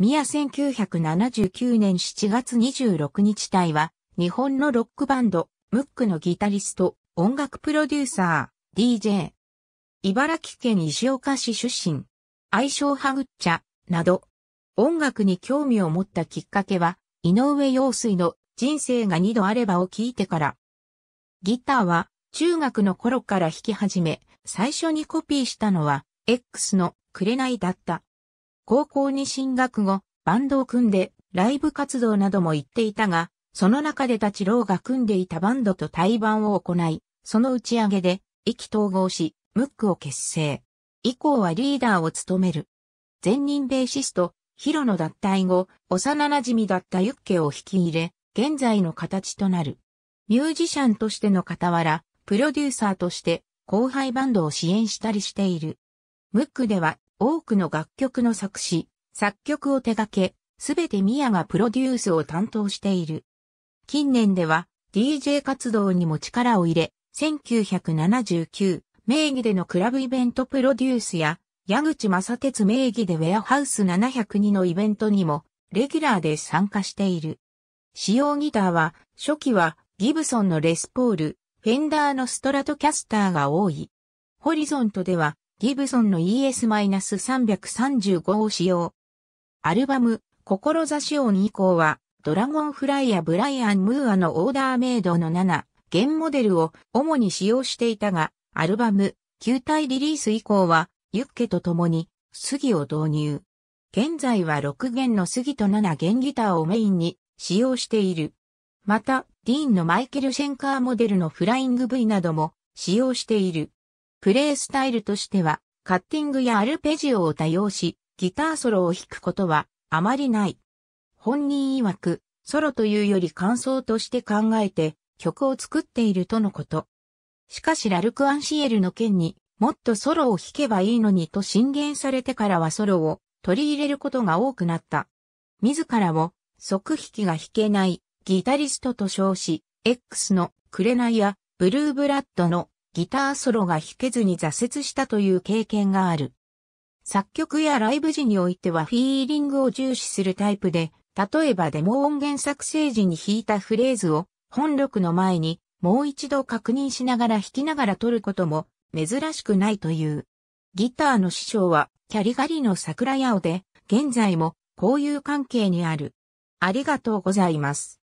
宮1979年7月26日隊は、日本のロックバンド、ムックのギタリスト、音楽プロデューサー、DJ。茨城県石岡市出身。愛称ハグッチャ、など。音楽に興味を持ったきっかけは、井上陽水の人生が二度あればを聞いてから。ギターは、中学の頃から弾き始め、最初にコピーしたのは、X の紅だった。高校に進学後、バンドを組んで、ライブ活動なども行っていたが、その中で達郎が組んでいたバンドと対バンを行い、その打ち上げで、意気統合し、ムックを結成。以降はリーダーを務める。前任ベーシスト、ヒロの脱退後、幼馴染だったユッケを引き入れ、現在の形となる。ミュージシャンとしての傍ら、プロデューサーとして、後輩バンドを支援したりしている。ムックでは、多くの楽曲の作詞、作曲を手掛け、すべて宮がプロデュースを担当している。近年では DJ 活動にも力を入れ、1979名義でのクラブイベントプロデュースや、矢口正哲名義でウェアハウス702のイベントにも、レギュラーで参加している。使用ギターは、初期はギブソンのレスポール、フェンダーのストラトキャスターが多い。ホリゾントでは、ギブソンの ES-335 を使用。アルバム、志音以降は、ドラゴンフライやブライアン・ムーアのオーダーメイドの7、現モデルを主に使用していたが、アルバム、球体リリース以降は、ユッケと共に、杉を導入。現在は6弦の杉と7弦ギターをメインに使用している。また、ディーンのマイケル・シェンカーモデルのフライング V なども使用している。プレイスタイルとしては、カッティングやアルペジオを多用し、ギターソロを弾くことはあまりない。本人曰く、ソロというより感想として考えて曲を作っているとのこと。しかしラルク・アンシエルの件にもっとソロを弾けばいいのにと進言されてからはソロを取り入れることが多くなった。自らを即弾きが弾けないギタリストと称し、X の紅やブルーブラッドのギターソロが弾けずに挫折したという経験がある。作曲やライブ時においてはフィーリングを重視するタイプで、例えばデモ音源作成時に弾いたフレーズを本録の前にもう一度確認しながら弾きながら撮ることも珍しくないという。ギターの師匠はキャリガリの桜屋尾で現在も交友関係にある。ありがとうございます。